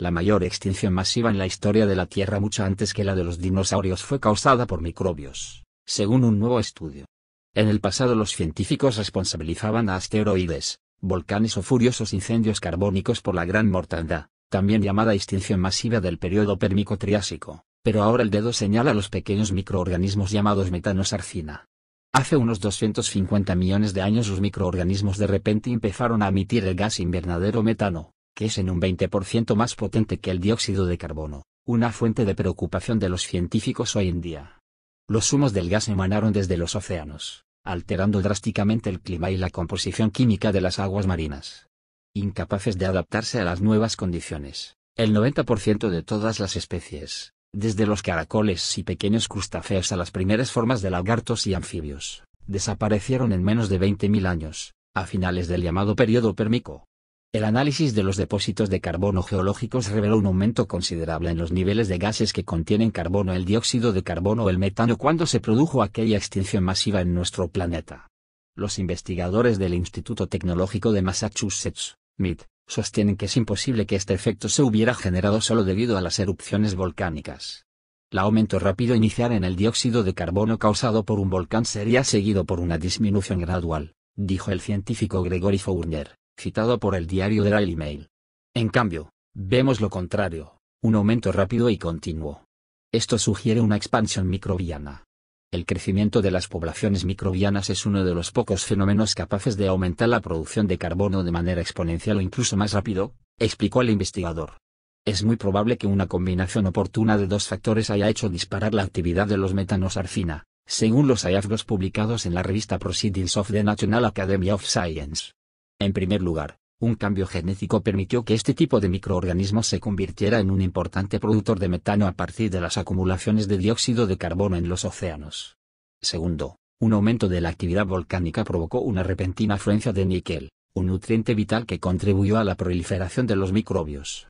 La mayor extinción masiva en la historia de la Tierra mucho antes que la de los dinosaurios fue causada por microbios, según un nuevo estudio. En el pasado los científicos responsabilizaban a asteroides, volcanes o furiosos incendios carbónicos por la gran mortandad, también llamada extinción masiva del periodo pérmico-triásico, pero ahora el dedo señala a los pequeños microorganismos llamados metanosarcina. Hace unos 250 millones de años los microorganismos de repente empezaron a emitir el gas invernadero metano, es en un 20% más potente que el dióxido de carbono, una fuente de preocupación de los científicos hoy en día. Los humos del gas emanaron desde los océanos, alterando drásticamente el clima y la composición química de las aguas marinas. Incapaces de adaptarse a las nuevas condiciones, el 90% de todas las especies, desde los caracoles y pequeños crustáceos a las primeras formas de lagartos y anfibios, desaparecieron en menos de 20.000 años, a finales del llamado período pérmico. El análisis de los depósitos de carbono geológicos reveló un aumento considerable en los niveles de gases que contienen carbono, el dióxido de carbono o el metano cuando se produjo aquella extinción masiva en nuestro planeta. Los investigadores del Instituto Tecnológico de Massachusetts, MIT, sostienen que es imposible que este efecto se hubiera generado solo debido a las erupciones volcánicas. El aumento rápido inicial en el dióxido de carbono causado por un volcán sería seguido por una disminución gradual, dijo el científico Gregory Fournier citado por el diario Daily Mail. En cambio, vemos lo contrario, un aumento rápido y continuo. Esto sugiere una expansión microbiana. El crecimiento de las poblaciones microbianas es uno de los pocos fenómenos capaces de aumentar la producción de carbono de manera exponencial o incluso más rápido, explicó el investigador. Es muy probable que una combinación oportuna de dos factores haya hecho disparar la actividad de los metanos según los hallazgos publicados en la revista Proceedings of the National Academy of Science. En primer lugar, un cambio genético permitió que este tipo de microorganismos se convirtiera en un importante productor de metano a partir de las acumulaciones de dióxido de carbono en los océanos. Segundo, un aumento de la actividad volcánica provocó una repentina afluencia de níquel, un nutriente vital que contribuyó a la proliferación de los microbios.